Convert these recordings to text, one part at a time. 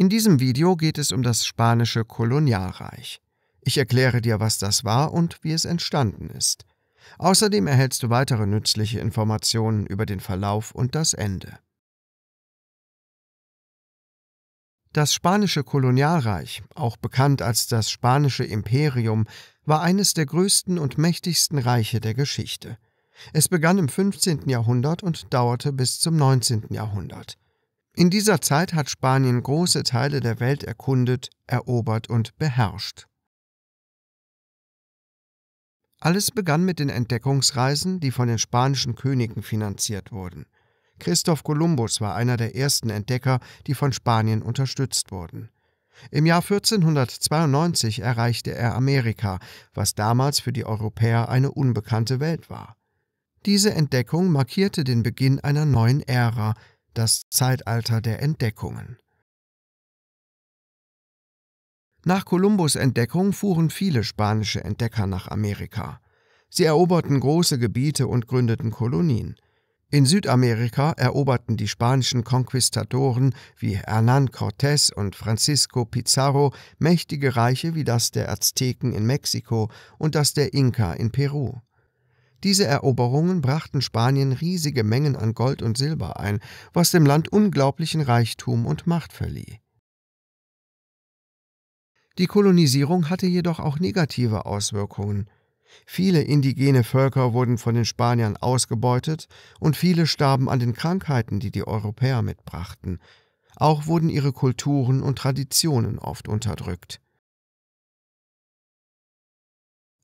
In diesem Video geht es um das spanische Kolonialreich. Ich erkläre dir, was das war und wie es entstanden ist. Außerdem erhältst du weitere nützliche Informationen über den Verlauf und das Ende. Das spanische Kolonialreich, auch bekannt als das spanische Imperium, war eines der größten und mächtigsten Reiche der Geschichte. Es begann im 15. Jahrhundert und dauerte bis zum 19. Jahrhundert. In dieser Zeit hat Spanien große Teile der Welt erkundet, erobert und beherrscht. Alles begann mit den Entdeckungsreisen, die von den spanischen Königen finanziert wurden. Christoph Kolumbus war einer der ersten Entdecker, die von Spanien unterstützt wurden. Im Jahr 1492 erreichte er Amerika, was damals für die Europäer eine unbekannte Welt war. Diese Entdeckung markierte den Beginn einer neuen Ära, das Zeitalter der Entdeckungen. Nach Kolumbus Entdeckung fuhren viele spanische Entdecker nach Amerika. Sie eroberten große Gebiete und gründeten Kolonien. In Südamerika eroberten die spanischen Konquistadoren wie Hernán Cortés und Francisco Pizarro mächtige Reiche wie das der Azteken in Mexiko und das der Inka in Peru. Diese Eroberungen brachten Spanien riesige Mengen an Gold und Silber ein, was dem Land unglaublichen Reichtum und Macht verlieh. Die Kolonisierung hatte jedoch auch negative Auswirkungen. Viele indigene Völker wurden von den Spaniern ausgebeutet und viele starben an den Krankheiten, die die Europäer mitbrachten. Auch wurden ihre Kulturen und Traditionen oft unterdrückt.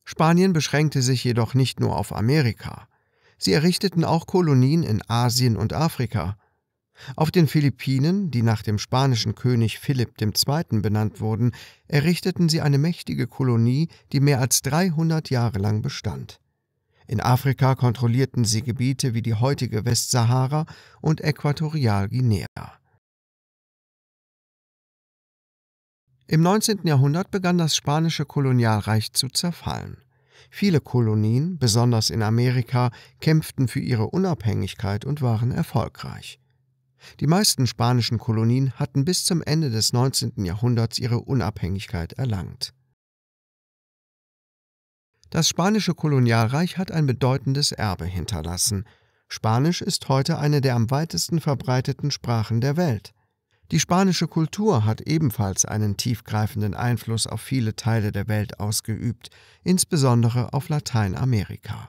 Spanien beschränkte sich jedoch nicht nur auf Amerika. Sie errichteten auch Kolonien in Asien und Afrika. Auf den Philippinen, die nach dem spanischen König Philipp II. benannt wurden, errichteten sie eine mächtige Kolonie, die mehr als 300 Jahre lang bestand. In Afrika kontrollierten sie Gebiete wie die heutige Westsahara und Äquatorialguinea. Im 19. Jahrhundert begann das spanische Kolonialreich zu zerfallen. Viele Kolonien, besonders in Amerika, kämpften für ihre Unabhängigkeit und waren erfolgreich. Die meisten spanischen Kolonien hatten bis zum Ende des 19. Jahrhunderts ihre Unabhängigkeit erlangt. Das spanische Kolonialreich hat ein bedeutendes Erbe hinterlassen. Spanisch ist heute eine der am weitesten verbreiteten Sprachen der Welt. Die spanische Kultur hat ebenfalls einen tiefgreifenden Einfluss auf viele Teile der Welt ausgeübt, insbesondere auf Lateinamerika